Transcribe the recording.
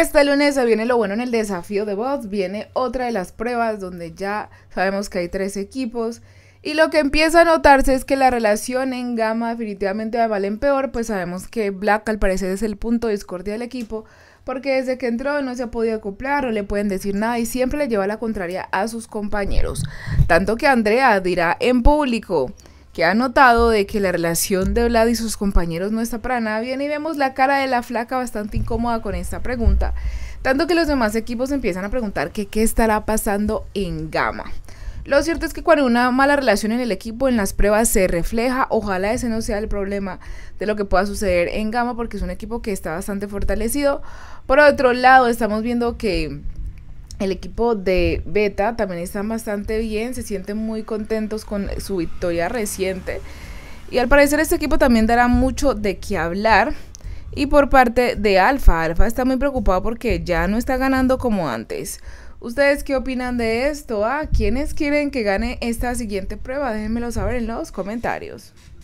Este lunes se viene lo bueno en el desafío de bots, viene otra de las pruebas donde ya sabemos que hay tres equipos. Y lo que empieza a notarse es que la relación en gama definitivamente va a en peor, pues sabemos que Black al parecer es el punto de discordia del equipo, porque desde que entró no se ha podido acoplar, o le pueden decir nada y siempre le lleva la contraria a sus compañeros. Tanto que Andrea dirá en público, que ha notado de que la relación de Vlad y sus compañeros no está para nada bien y vemos la cara de la flaca bastante incómoda con esta pregunta, tanto que los demás equipos empiezan a preguntar que qué estará pasando en Gama. Lo cierto es que cuando una mala relación en el equipo en las pruebas se refleja, ojalá ese no sea el problema de lo que pueda suceder en Gama porque es un equipo que está bastante fortalecido. Por otro lado, estamos viendo que el equipo de Beta también están bastante bien, se sienten muy contentos con su victoria reciente. Y al parecer este equipo también dará mucho de qué hablar. Y por parte de Alfa, Alfa está muy preocupado porque ya no está ganando como antes. ¿Ustedes qué opinan de esto? ¿A ah, quiénes quieren que gane esta siguiente prueba? Déjenmelo saber en los comentarios.